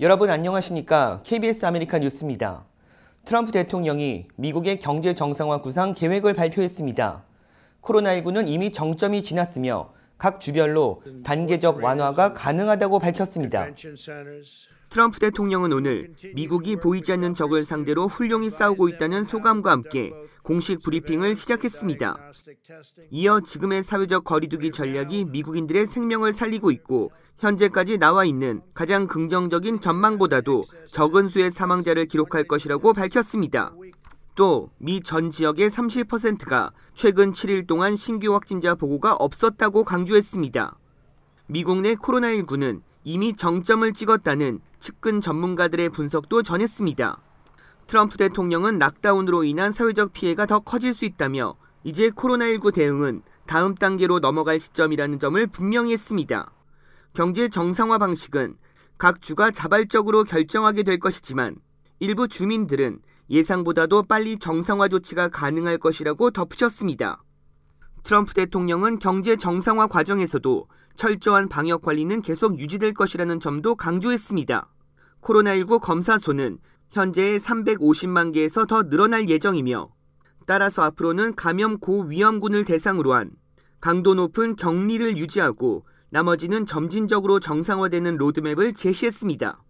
여러분 안녕하십니까? KBS 아메리카 뉴스입니다. 트럼프 대통령이 미국의 경제 정상화 구상 계획을 발표했습니다. 코로나19는 이미 정점이 지났으며 각 주별로 단계적 완화가 가능하다고 밝혔습니다. 트럼프 대통령은 오늘 미국이 보이지 않는 적을 상대로 훌륭히 싸우고 있다는 소감과 함께 공식 브리핑을 시작했습니다. 이어 지금의 사회적 거리두기 전략이 미국인들의 생명을 살리고 있고 현재까지 나와 있는 가장 긍정적인 전망보다도 적은 수의 사망자를 기록할 것이라고 밝혔습니다. 또 미 전 지역의 30%가 최근 7일 동안 신규 확진자 보고가 없었다고 강조했습니다. 미국 내 코로나19는 이미 정점을 찍었다는 측근 전문가들의 분석도 전했습니다. 트럼프 대통령은 락다운으로 인한 사회적 피해가 더 커질 수 있다며 이제 코로나19 대응은 다음 단계로 넘어갈 시점이라는 점을 분명히 했습니다. 경제 정상화 방식은 각 주가 자발적으로 결정하게 될 것이지만 일부 주민들은 예상보다도 빨리 정상화 조치가 가능할 것이라고 덧붙였습니다. 트럼프 대통령은 경제 정상화 과정에서도 철저한 방역 관리는 계속 유지될 것이라는 점도 강조했습니다. 코로나19 검사소는 현재의 350만 개에서 더 늘어날 예정이며 따라서 앞으로는 감염 고위험군을 대상으로 한 강도 높은 격리를 유지하고 나머지는 점진적으로 정상화되는 로드맵을 제시했습니다.